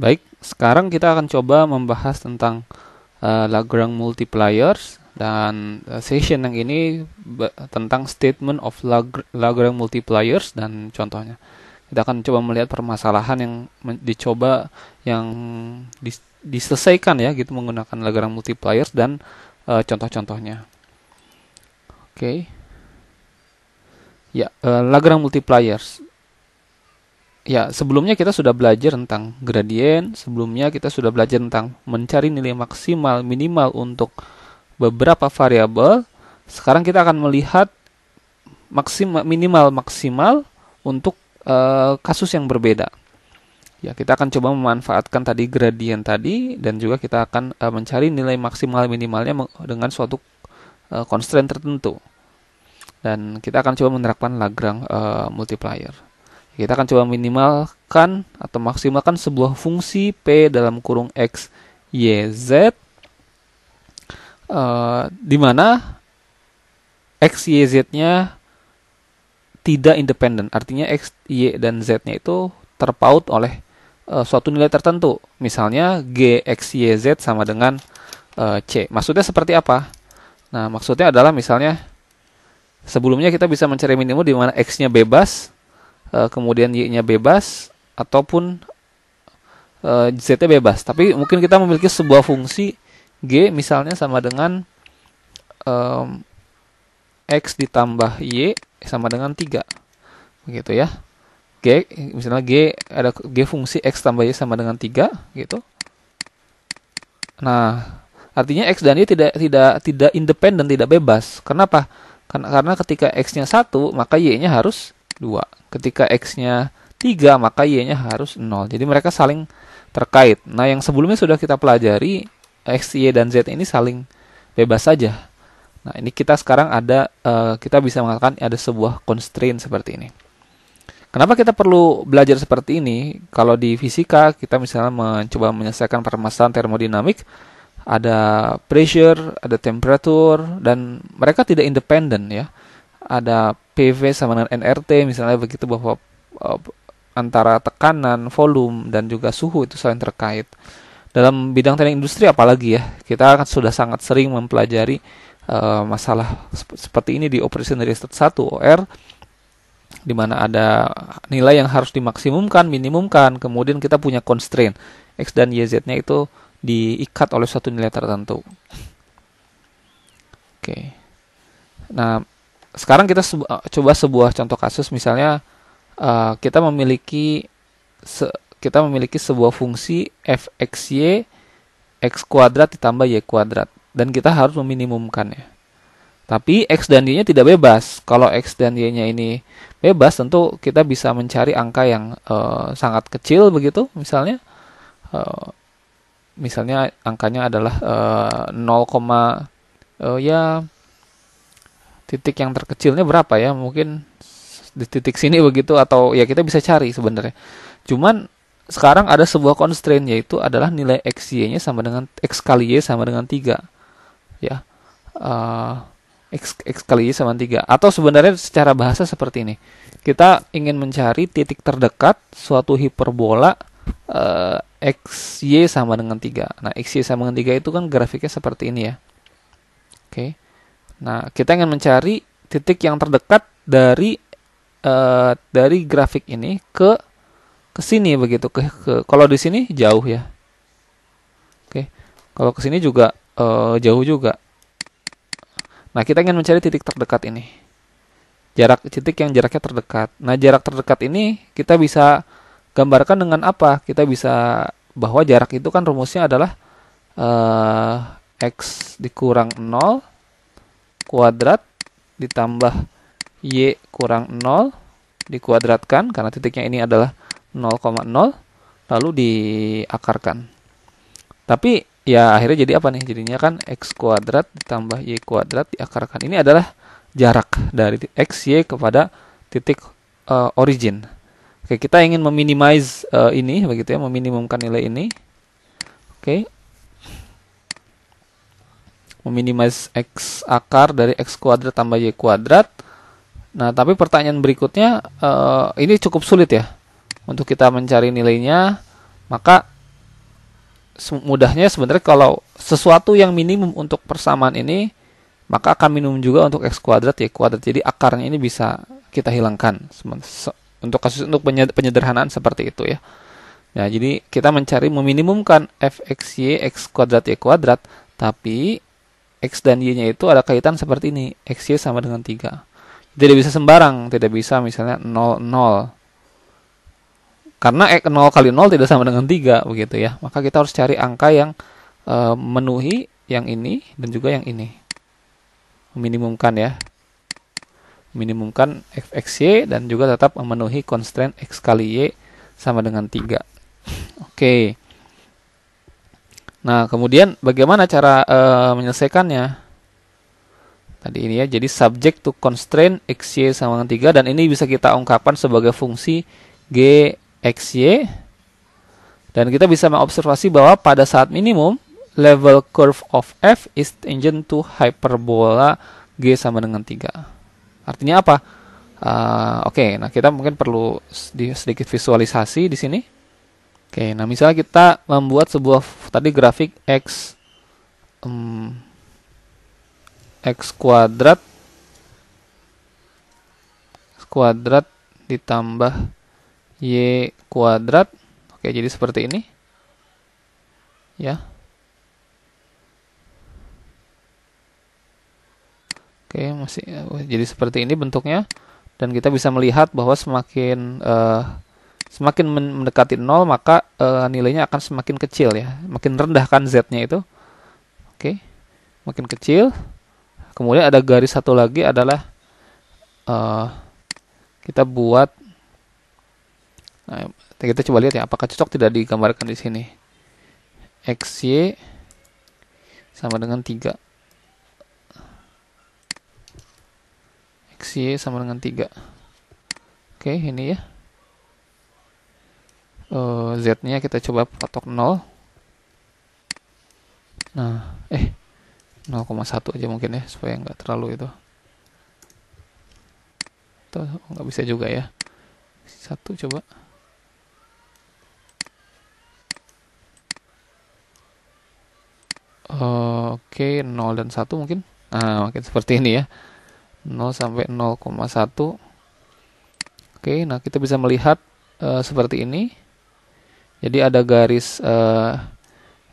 Baik, sekarang kita akan coba membahas tentang uh, Lagrange multipliers dan uh, session yang ini tentang statement of Lag Lagrange multipliers dan contohnya. Kita akan coba melihat permasalahan yang dicoba yang dis diselesaikan ya gitu menggunakan Lagrange multipliers dan uh, contoh-contohnya. Oke. Okay. Ya, uh, Lagrange multipliers ya sebelumnya kita sudah belajar tentang gradien, sebelumnya kita sudah belajar tentang mencari nilai maksimal minimal untuk beberapa variabel. Sekarang kita akan melihat maksimal minimal maksimal untuk e, kasus yang berbeda. Ya, kita akan coba memanfaatkan tadi gradien tadi dan juga kita akan e, mencari nilai maksimal minimalnya dengan suatu e, constraint tertentu. Dan kita akan coba menerapkan Lagrang e, multiplier. Kita akan coba minimalkan atau maksimalkan sebuah fungsi P dalam kurung X, Y, Z. Uh, di mana X, Y, Z-nya tidak independen. Artinya X, Y, dan Z-nya itu terpaut oleh uh, suatu nilai tertentu. Misalnya G, X, Y, Z sama dengan uh, C. Maksudnya seperti apa? Nah, maksudnya adalah misalnya sebelumnya kita bisa mencari minimum di mana X-nya bebas, e, kemudian y-nya bebas ataupun e, z-nya bebas. Tapi mungkin kita memiliki sebuah fungsi g misalnya sama dengan e, x ditambah y sama dengan 3. Begitu ya. G misalnya G ada G fungsi X tambah Y sama dengan 3 gitu. Nah, artinya X dan Y tidak tidak tidak independen, tidak bebas. Kenapa? Karena karena ketika X-nya 1, maka Y-nya harus 2. Ketika X-nya 3, maka Y-nya harus 0. Jadi mereka saling terkait. Nah, yang sebelumnya sudah kita pelajari, X, Y, dan Z ini saling bebas saja. Nah, ini kita sekarang ada, eh, kita bisa mengatakan ada sebuah constraint seperti ini. Kenapa kita perlu belajar seperti ini? Kalau di fisika, kita misalnya mencoba menyelesaikan permasalahan termodinamik, ada pressure, ada temperature, dan mereka tidak independen ya ada PV sama dengan NRT misalnya begitu bahwa eh, antara tekanan, volume dan juga suhu itu saling terkait. Dalam bidang teknik industri apalagi ya, kita akan sudah sangat sering mempelajari uh, masalah sep seperti ini di dari state 1 OR di mana ada nilai yang harus dimaksimumkan, minimumkan, kemudian kita punya constraint X dan YZ-nya itu diikat oleh suatu nilai tertentu. Oke. Okay. Nah, sekarang kita sebu eh, coba sebuah contoh kasus misalnya uh, kita memiliki kita memiliki sebuah fungsi fxy x kuadrat ditambah y kuadrat dan kita harus meminimumkannya. Tapi x dan y-nya tidak bebas. Kalau x dan y-nya ini bebas, tentu kita bisa mencari angka yang uh, sangat kecil begitu, misalnya. Uh, misalnya angkanya adalah uh, 0, uh, ya titik yang terkecilnya berapa ya mungkin di titik sini begitu atau ya kita bisa cari sebenarnya cuman sekarang ada sebuah constraint yaitu adalah nilai x y nya sama dengan x kali y sama dengan 3 ya uh, x x kali y sama dengan 3 atau sebenarnya secara bahasa seperti ini kita ingin mencari titik terdekat suatu hiperbola uh, x y sama dengan 3 nah x y sama dengan 3 itu kan grafiknya seperti ini ya oke okay Nah, kita ingin mencari titik yang terdekat dari uh, dari grafik ini ke ke sini begitu. Ke, ke kalau di sini jauh ya. Oke. Kalau ke sini juga uh, jauh juga. Nah, kita ingin mencari titik terdekat ini. Jarak titik yang jaraknya terdekat. Nah, jarak terdekat ini kita bisa gambarkan dengan apa? Kita bisa bahwa jarak itu kan rumusnya adalah uh, x dikurang 0 kuadrat ditambah Y kurang 0 dikuadratkan karena titiknya ini adalah 0,0 lalu diakarkan. Tapi ya akhirnya jadi apa nih? Jadinya kan X kuadrat ditambah Y kuadrat diakarkan. Ini adalah jarak dari X, Y kepada titik uh, origin. Oke, kita ingin meminimize uh, ini begitu ya, meminimumkan nilai ini. Oke, meminimize x akar dari x kuadrat tambah y kuadrat. Nah, tapi pertanyaan berikutnya uh, ini cukup sulit ya untuk kita mencari nilainya. Maka mudahnya sebenarnya kalau sesuatu yang minimum untuk persamaan ini maka akan minimum juga untuk x kuadrat y kuadrat. Jadi akarnya ini bisa kita hilangkan untuk kasus untuk penyederhanaan seperti itu ya. Nah, jadi kita mencari meminimumkan fxy x kuadrat y kuadrat tapi X dan Y-nya itu ada kaitan seperti ini. x y sama dengan 3. Tidak bisa sembarang. Tidak bisa misalnya 0, 0. Karena X 0 kali 0 tidak sama dengan 3. Begitu ya. Maka kita harus cari angka yang e, memenuhi yang ini dan juga yang ini. Minimumkan ya. Minimumkan F, x y dan juga tetap memenuhi constraint X kali Y sama dengan 3. Oke. Okay. Nah, kemudian bagaimana cara uh, menyelesaikannya? Tadi ini ya, jadi subject to constraint xy sama dengan 3 dan ini bisa kita ungkapkan sebagai fungsi g xy dan kita bisa mengobservasi bahwa pada saat minimum level curve of f is tangent to hyperbola g sama dengan 3. Artinya apa? Uh, Oke, okay, nah kita mungkin perlu sedikit visualisasi di sini. Oke, nah misalnya kita membuat sebuah tadi grafik x um, x kuadrat x kuadrat ditambah y kuadrat. Oke, jadi seperti ini. Ya. Oke, masih eh, jadi seperti ini bentuknya dan kita bisa melihat bahwa semakin uh, semakin mendekati nol maka e, nilainya akan semakin kecil ya makin rendah kan z-nya itu oke okay. makin kecil kemudian ada garis satu lagi adalah e, kita buat nah, kita coba lihat ya apakah cocok tidak digambarkan di sini x xy sama dengan 3 y sama dengan 3 oke okay, ini ya uh, z-nya kita coba patok 0 nah eh 0,1 aja mungkin ya supaya nggak terlalu itu tuh nggak bisa juga ya satu coba Oke, okay, 0 dan 1 mungkin. Nah, mungkin seperti ini ya. 0 sampai 0,1. Oke, okay, nah kita bisa melihat uh, seperti ini. Jadi ada garis uh,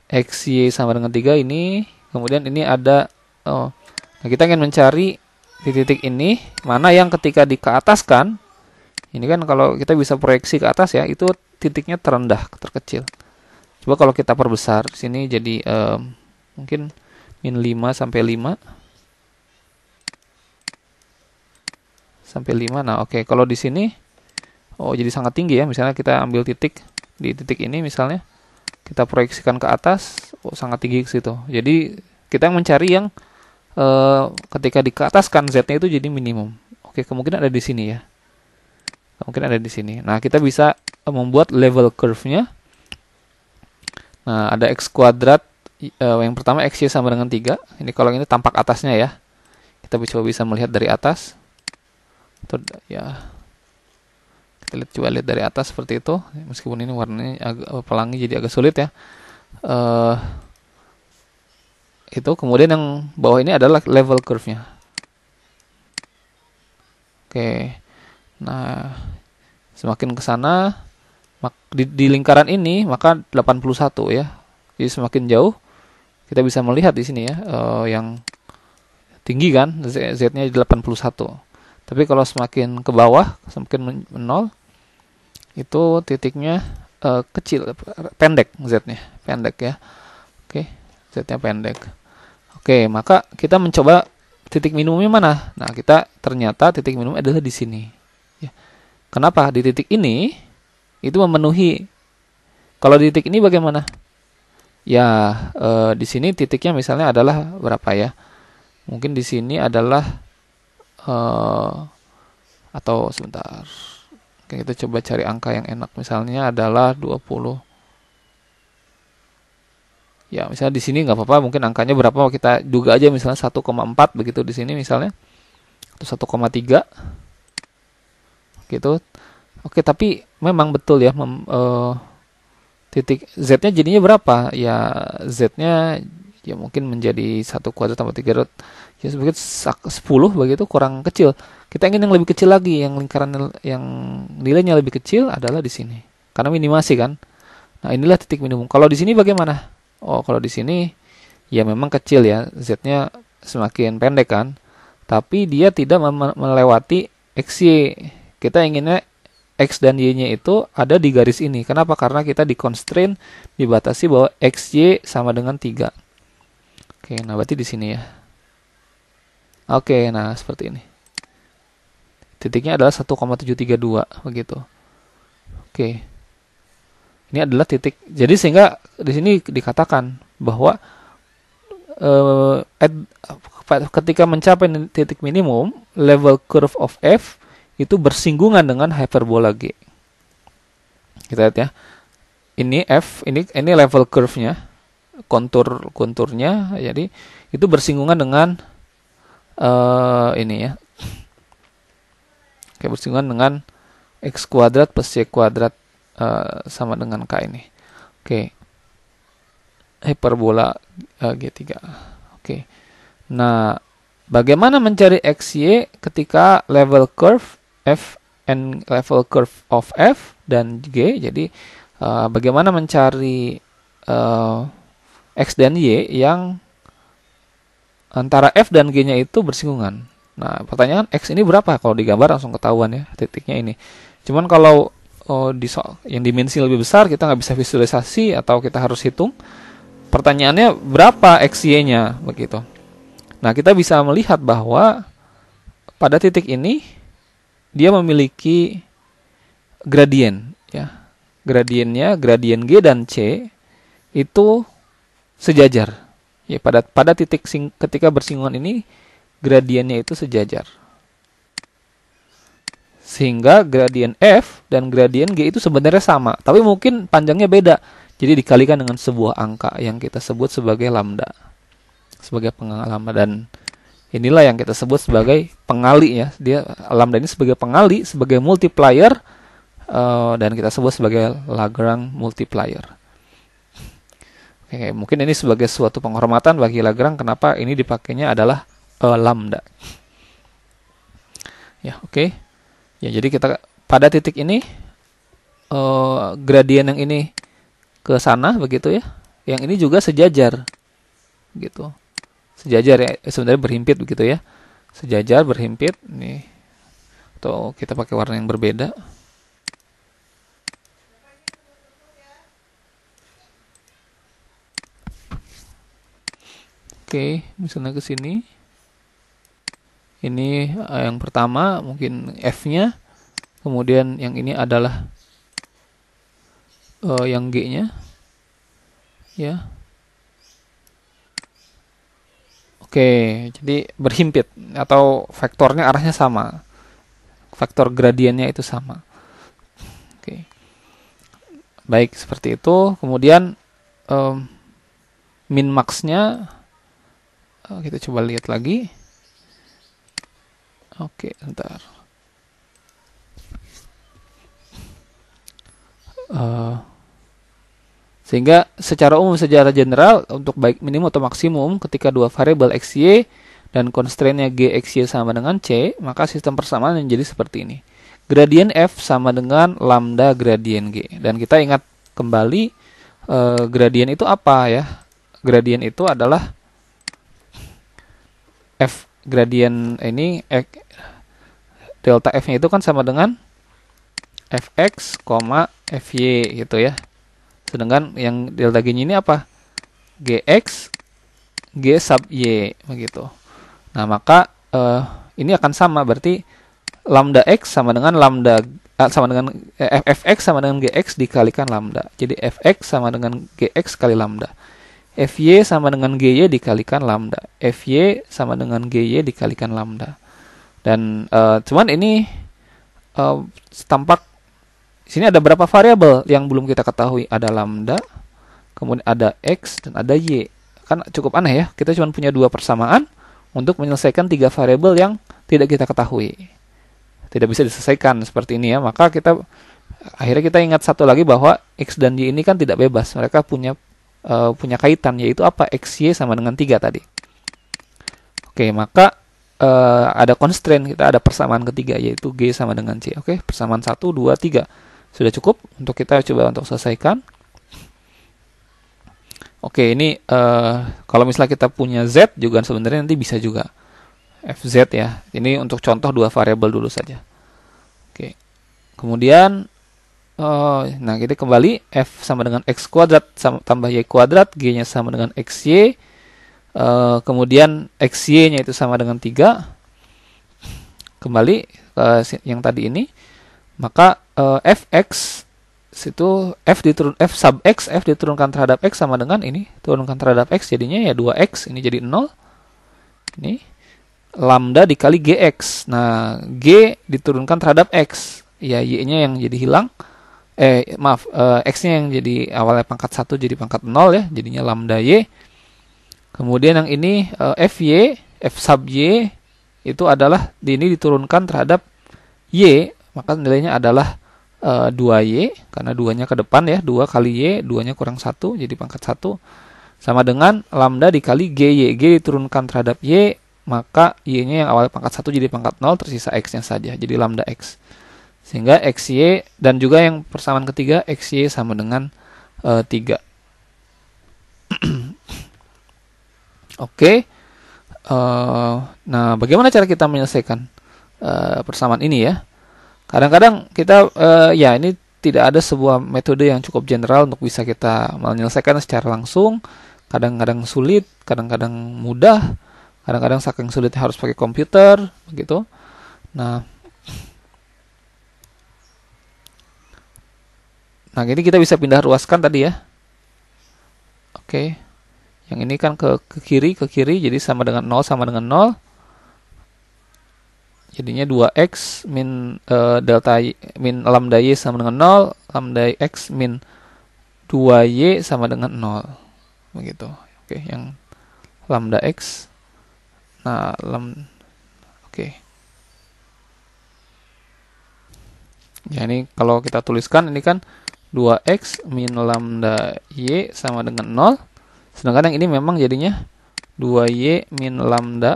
x y sama dengan 3 ini, kemudian ini ada oh. Nah, kita ingin mencari titik-titik ini mana yang ketika di ke atas kan ini kan kalau kita bisa proyeksi ke atas ya, itu titiknya terendah, terkecil. Coba kalau kita perbesar sini jadi um, mungkin min 5 sampai 5 sampai 5. Nah, oke, okay. kalau di sini oh jadi sangat tinggi ya. Misalnya kita ambil titik di titik ini misalnya kita proyeksikan ke atas oh, sangat tinggi ke situ jadi kita yang mencari yang e, ketika di ke atas kan z-nya itu jadi minimum oke kemungkinan ada di sini ya kemungkinan ada di sini nah kita bisa eh, membuat level curve-nya nah ada x kuadrat e, yang pertama x sama dengan 3 ini kalau ini tampak atasnya ya kita coba bisa melihat dari atas atau ya kita lihat coba lihat dari atas seperti itu meskipun ini warnanya agak, eh, pelangi jadi agak sulit ya uh, itu kemudian yang bawah ini adalah level curve-nya oke okay. nah semakin ke sana di, di lingkaran ini maka 81 ya jadi semakin jauh kita bisa melihat di sini ya uh, yang tinggi kan z-nya 81 tapi kalau semakin ke bawah, semakin nol, itu titiknya uh, kecil, pendek Z-nya, pendek ya. Oke, okay, Z-nya pendek. Oke, okay, maka kita mencoba titik minimumnya mana? Nah, kita ternyata titik minimum adalah di sini. Ya. Kenapa? Di titik ini, itu memenuhi. Kalau di titik ini bagaimana? Ya, e, di sini titiknya misalnya adalah berapa ya? Mungkin di sini adalah Eh, atau sebentar Oke, kita gitu, coba cari angka yang enak misalnya adalah 20 ya misalnya di sini nggak apa-apa mungkin angkanya berapa kita duga aja misalnya 1,4 begitu di sini misalnya atau 1,3 gitu oke tapi memang betul ya mem, uh, titik z-nya jadinya berapa ya z-nya ya mungkin menjadi satu kuadrat tambah tiga root ya sebagai sepuluh begitu kurang kecil kita ingin yang lebih kecil lagi yang lingkaran yang nilainya lebih kecil adalah di sini karena minimasi kan nah inilah titik minimum kalau di sini bagaimana oh kalau di sini ya memang kecil ya z-nya semakin pendek kan tapi dia tidak melewati xy kita inginnya X dan Y-nya itu ada di garis ini. Kenapa? Karena kita di constraint dibatasi bahwa x y sama dengan 3. Oke, nah berarti di sini ya. Oke, nah seperti ini. Titiknya adalah 1,732 begitu. Oke. Ini adalah titik. Jadi sehingga di sini dikatakan bahwa eh, ketika mencapai titik minimum, level curve of f itu bersinggungan dengan hyperbola g. Kita lihat ya. Ini f, ini ini level curve-nya kontur konturnya jadi itu bersinggungan dengan uh, ini ya Oke, bersinggungan dengan x kuadrat plus y kuadrat uh, sama dengan k ini. Oke. Hiperbola uh, eh, G3. Oke. Nah, bagaimana mencari x y ketika level curve f and level curve of f dan g. Jadi uh, bagaimana mencari uh, X dan Y yang antara F dan G-nya itu bersinggungan. Nah, pertanyaan X ini berapa? Kalau digambar langsung ketahuan ya titiknya ini. Cuman kalau oh, di so yang dimensi lebih besar kita nggak bisa visualisasi atau kita harus hitung. Pertanyaannya berapa X, Y-nya begitu. Nah, kita bisa melihat bahwa pada titik ini dia memiliki gradien ya. Gradiennya, gradien G dan C itu sejajar. Ya pada pada titik sing, ketika bersinggungan ini gradiennya itu sejajar. Sehingga gradien f dan gradien g itu sebenarnya sama, tapi mungkin panjangnya beda. Jadi dikalikan dengan sebuah angka yang kita sebut sebagai lambda. Sebagai pengalaman dan inilah yang kita sebut sebagai pengali ya. Dia lambda ini sebagai pengali, sebagai multiplier eh, dan kita sebut sebagai Lagrange multiplier. Oke, mungkin ini sebagai suatu penghormatan bagi Lagrang kenapa ini dipakainya adalah uh, eh, lambda. Ya, oke. Okay. Ya, jadi kita pada titik ini uh, gradien yang ini ke sana begitu ya. Yang ini juga sejajar. Gitu. Sejajar ya, eh, sebenarnya berhimpit begitu ya. Sejajar berhimpit nih. atau kita pakai warna yang berbeda. Oke, misalnya ke sini. Ini eh, yang pertama mungkin F-nya. Kemudian yang ini adalah uh, yang G-nya. Ya. Oke, jadi berhimpit atau vektornya arahnya sama. Vektor gradiennya itu sama. Oke. Baik, seperti itu. Kemudian um, min max-nya oh, kita coba lihat lagi oke ntar uh, eh, sehingga secara umum secara general untuk baik minimum atau maksimum ketika dua variabel x, y dan constraintnya y sama dengan c maka sistem persamaan yang jadi seperti ini gradien f sama dengan lambda gradien g dan kita ingat kembali uh, eh, gradien itu apa ya gradien itu adalah f gradient ini x, delta f-nya itu kan sama dengan fx, fy gitu ya. Sedangkan yang delta g ini apa? gx g sub y begitu. Nah, maka uh, ini akan sama berarti lambda x sama dengan lambda eh, sama dengan eh, fx sama dengan gx dikalikan lambda. Jadi fx sama dengan gx kali lambda. FY sama dengan GY dikalikan lambda. FY sama dengan GY dikalikan lambda. Dan uh, cuman ini uh, tampak sini ada berapa variabel yang belum kita ketahui. Ada lambda, kemudian ada X dan ada Y. Kan cukup aneh ya. Kita cuma punya dua persamaan untuk menyelesaikan tiga variabel yang tidak kita ketahui. Tidak bisa diselesaikan seperti ini ya. Maka kita akhirnya kita ingat satu lagi bahwa X dan Y ini kan tidak bebas. Mereka punya uh, punya kaitan yaitu apa xy sama dengan tiga tadi. Oke, maka uh, ada constraint kita ada persamaan ketiga yaitu g sama dengan c. Oke, persamaan satu dua tiga Sudah cukup untuk kita coba untuk selesaikan. Oke, ini uh, kalau misalnya kita punya z juga sebenarnya nanti bisa juga fz ya. Ini untuk contoh dua variabel dulu saja. Oke. Kemudian Oh, nah kita kembali f sama dengan x kuadrat sama, tambah y kuadrat, g-nya sama dengan xy. Uh, eh, kemudian xy-nya itu sama dengan 3. Kembali uh, yang tadi ini. Maka uh, x situ f diturun f sub x f diturunkan terhadap x sama dengan ini turunkan terhadap x jadinya ya 2x ini jadi 0 ini lambda dikali gx nah g diturunkan terhadap x ya y-nya yang jadi hilang eh maaf eh, x-nya yang jadi awalnya pangkat satu jadi pangkat nol ya, jadinya lambda y. Kemudian yang ini eh, y f sub y itu adalah ini diturunkan terhadap y, maka nilainya adalah eh, 2y karena duanya ke depan ya, 2 kali y, duanya kurang satu jadi pangkat satu sama dengan lambda dikali g y g diturunkan terhadap y maka y-nya yang awalnya pangkat satu jadi pangkat nol tersisa x-nya saja jadi lambda x sehingga XY dan juga yang persamaan ketiga XY sama dengan e, eh, 3. Oke. Okay. Eh, nah, bagaimana cara kita menyelesaikan e, persamaan ini ya? Kadang-kadang kita e, ya ini tidak ada sebuah metode yang cukup general untuk bisa kita menyelesaikan secara langsung. Kadang-kadang sulit, kadang-kadang mudah, kadang-kadang saking sulit harus pakai komputer, begitu. Nah, Nah, ini kita bisa pindah ruaskan tadi ya. Oke. Yang ini kan ke, ke kiri, ke kiri, jadi sama dengan 0, sama dengan 0. Jadinya 2x min e, delta y, min lambda y sama dengan 0, lambda x min 2y sama dengan 0. Begitu. Oke, yang lambda x. Nah, lam, oke. Ya, ini kalau kita tuliskan, ini kan 2x min lambda y sama dengan 0. Sedangkan yang ini memang jadinya 2y min lambda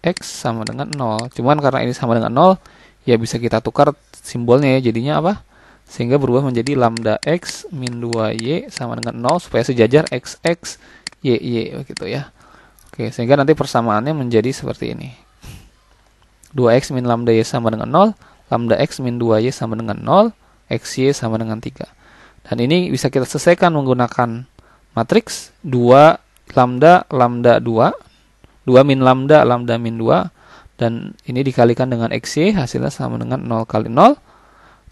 x sama dengan 0. Cuman karena ini sama dengan 0, ya bisa kita tukar simbolnya ya. Jadinya apa? Sehingga berubah menjadi lambda x min 2y sama dengan 0 supaya sejajar x x y y gitu ya. Oke, sehingga nanti persamaannya menjadi seperti ini. 2x min lambda y sama dengan 0, lambda x min 2y sama dengan 0, xy sama dengan 3. Dan ini bisa kita selesaikan menggunakan matriks 2 lambda lambda 2, 2 min lambda lambda min 2 dan ini dikalikan dengan xy hasilnya sama dengan 0 kali 0.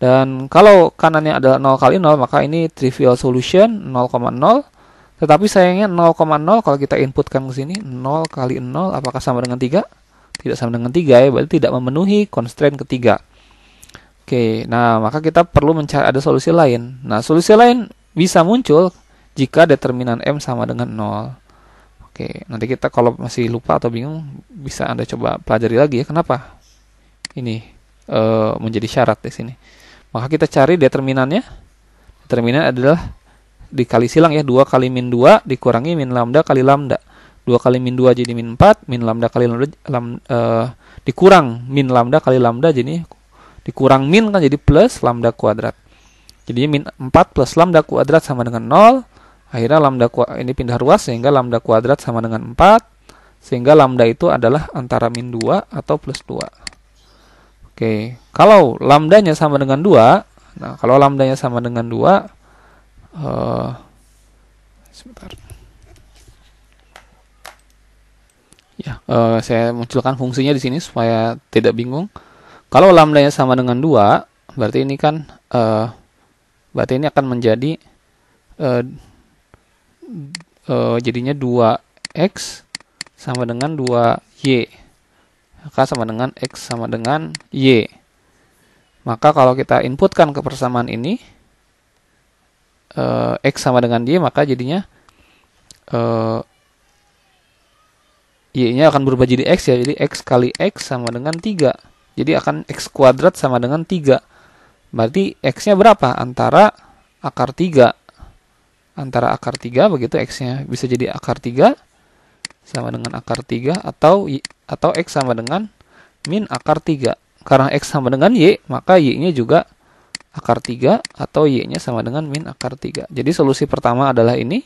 Dan kalau kanannya adalah 0 kali 0 maka ini trivial solution 0,0 tetapi sayangnya 0,0 kalau kita inputkan ke sini 0 kali 0 apakah sama dengan 3? Tidak sama dengan 3 ya, berarti tidak memenuhi constraint ketiga. Oke, nah maka kita perlu mencari ada solusi lain. Nah, solusi lain bisa muncul jika determinan M sama dengan 0. Oke, nanti kita kalau masih lupa atau bingung bisa Anda coba pelajari lagi ya. Kenapa? Ini e, menjadi syarat di sini. Maka kita cari determinannya. Determinan adalah dikali silang ya, 2 kali min 2 dikurangi min lambda kali lambda. 2 kali min 2 jadi min 4, min lambda kali lambda, lam, e, dikurang min lambda kali lambda jadi dikurang min kan jadi plus lambda kuadrat. Jadi min 4 plus lambda kuadrat sama dengan 0. Akhirnya lambda ini pindah ruas sehingga lambda kuadrat sama dengan 4. Sehingga lambda itu adalah antara min 2 atau plus 2. Oke, kalau lambdanya sama dengan 2, nah kalau lambdanya sama dengan 2, uh, eh, sebentar. Ya, uh, saya munculkan fungsinya di sini supaya tidak bingung. Kalau lambdanya sama dengan 2, berarti ini kan uh, berarti ini akan menjadi uh, uh, jadinya 2x sama dengan 2y. Maka sama dengan x sama dengan y. Maka kalau kita inputkan ke persamaan ini uh, x sama dengan y, maka jadinya uh, y-nya akan berubah jadi x ya. Jadi x kali x sama dengan 3 jadi akan x kuadrat sama dengan 3. Berarti x-nya berapa? Antara akar 3. Antara akar 3 begitu x-nya bisa jadi akar 3 sama dengan akar 3 atau y, atau x sama dengan min akar 3. Karena x sama dengan y, maka y-nya juga akar 3 atau y-nya sama dengan min akar 3. Jadi solusi pertama adalah ini,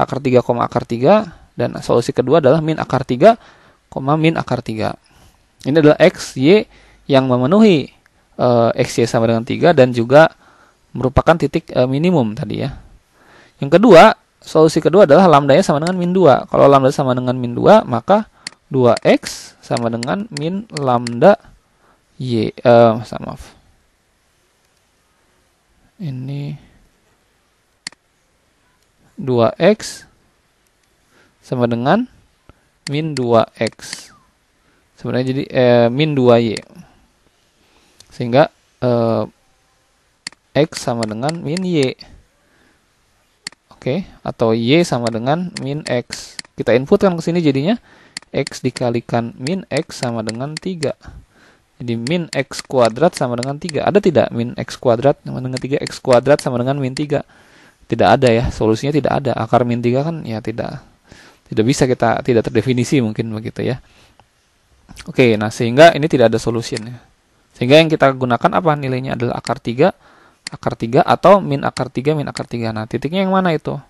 akar 3, akar 3 dan solusi kedua adalah min akar 3, min akar 3. Ini adalah x, y, yang memenuhi e, y sama dengan 3 dan juga merupakan titik e, minimum tadi ya. Yang kedua, solusi kedua adalah lambdanya sama dengan min 2. Kalau lambda sama dengan min 2, maka 2x sama dengan min lambda y. E, eh, sama maaf. Ini 2x sama dengan min 2x. Sebenarnya jadi eh, min 2y. Sehingga uh, X sama dengan min Y. Oke, okay? atau Y sama dengan min X. Kita inputkan ke sini jadinya X dikalikan min X sama dengan 3. Jadi min x kuadrat sama dengan 3. Ada tidak min x kuadrat sama dengan 3? x kuadrat sama dengan min 3. Tidak ada ya, solusinya tidak ada. Akar min 3 kan ya tidak tidak bisa kita tidak terdefinisi mungkin begitu ya. Oke, nah sehingga ini tidak ada solusinya. Sehingga yang kita gunakan apa? Nilainya adalah akar 3, akar 3 atau min akar 3, min akar 3. Nah, titiknya yang mana itu?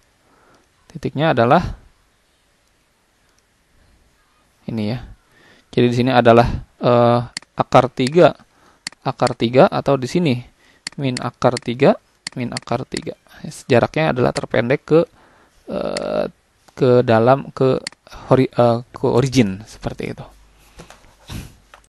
Titiknya adalah ini ya. Jadi di sini adalah uh, akar 3, akar 3 atau di sini min akar 3, min akar 3. jaraknya adalah terpendek ke uh, ke dalam ke, hori, uh, ke origin seperti itu.